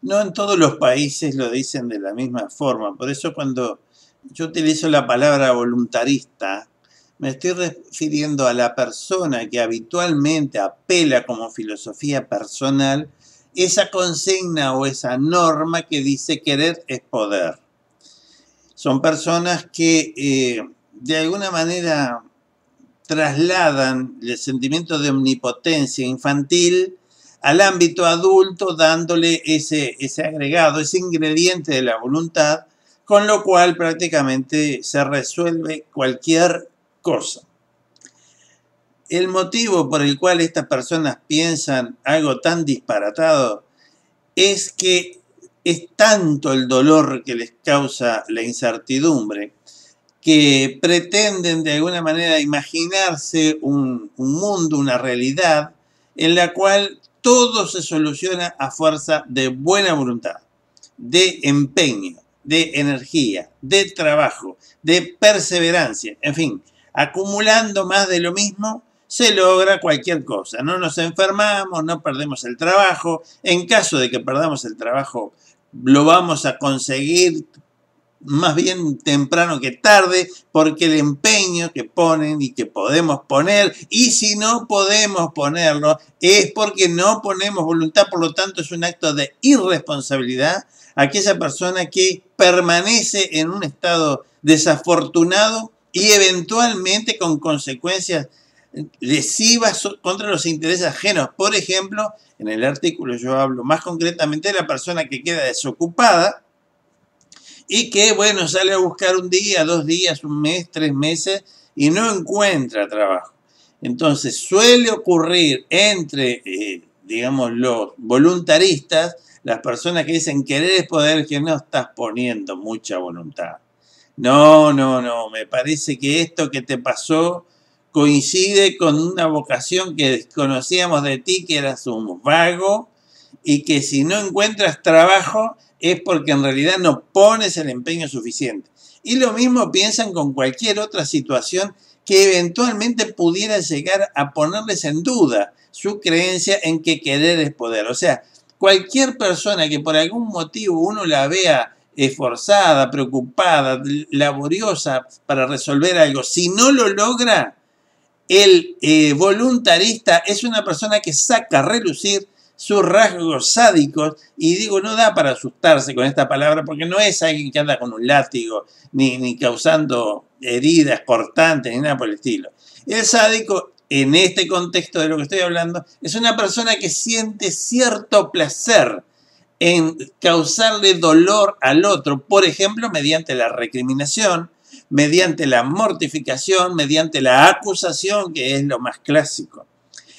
No en todos los países lo dicen de la misma forma. Por eso cuando yo utilizo la palabra voluntarista, me estoy refiriendo a la persona que habitualmente apela como filosofía personal esa consigna o esa norma que dice querer es poder. Son personas que eh, de alguna manera trasladan el sentimiento de omnipotencia infantil al ámbito adulto dándole ese, ese agregado, ese ingrediente de la voluntad, con lo cual prácticamente se resuelve cualquier cosa. El motivo por el cual estas personas piensan algo tan disparatado es que es tanto el dolor que les causa la incertidumbre que pretenden de alguna manera imaginarse un, un mundo, una realidad en la cual todo se soluciona a fuerza de buena voluntad, de empeño, de energía, de trabajo, de perseverancia, en fin, acumulando más de lo mismo, se logra cualquier cosa. No nos enfermamos, no perdemos el trabajo. En caso de que perdamos el trabajo, lo vamos a conseguir más bien temprano que tarde, porque el empeño que ponen y que podemos poner, y si no podemos ponerlo, es porque no ponemos voluntad, por lo tanto es un acto de irresponsabilidad aquella persona que permanece en un estado desafortunado y eventualmente con consecuencias lesivas contra los intereses ajenos. Por ejemplo, en el artículo yo hablo más concretamente de la persona que queda desocupada, y que, bueno, sale a buscar un día, dos días, un mes, tres meses y no encuentra trabajo. Entonces suele ocurrir entre, eh, digamos, los voluntaristas, las personas que dicen querer es poder, que no estás poniendo mucha voluntad. No, no, no, me parece que esto que te pasó coincide con una vocación que desconocíamos de ti, que eras un vago, y que si no encuentras trabajo, es porque en realidad no pones el empeño suficiente. Y lo mismo piensan con cualquier otra situación que eventualmente pudiera llegar a ponerles en duda su creencia en que querer es poder. O sea, cualquier persona que por algún motivo uno la vea esforzada, preocupada, laboriosa para resolver algo, si no lo logra, el eh, voluntarista es una persona que saca a relucir sus rasgos sádicos, y digo, no da para asustarse con esta palabra, porque no es alguien que anda con un látigo, ni, ni causando heridas cortantes, ni nada por el estilo. El sádico, en este contexto de lo que estoy hablando, es una persona que siente cierto placer en causarle dolor al otro, por ejemplo, mediante la recriminación, mediante la mortificación, mediante la acusación, que es lo más clásico.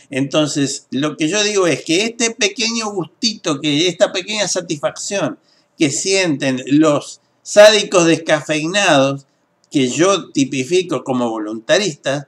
Entonces, lo que yo digo es que este pequeño gustito, que esta pequeña satisfacción que sienten los sádicos descafeinados, que yo tipifico como voluntaristas,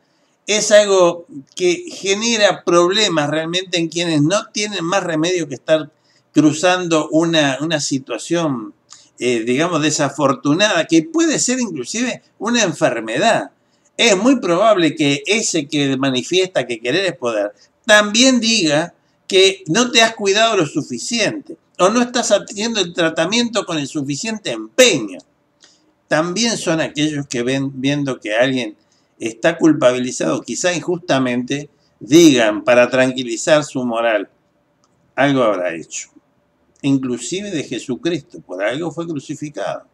es algo que genera problemas realmente en quienes no tienen más remedio que estar cruzando una, situación, eh, digamos, desafortunada, que puede ser inclusive una enfermedad. Es muy probable que ese que manifiesta que querer es poder también diga que no te has cuidado lo suficiente o no estás haciendo el tratamiento con el suficiente empeño. También son aquellos que ven viendo que alguien está culpabilizado, quizá injustamente, digan para tranquilizar su moral, algo habrá hecho. Inclusive de Jesucristo, por algo fue crucificado.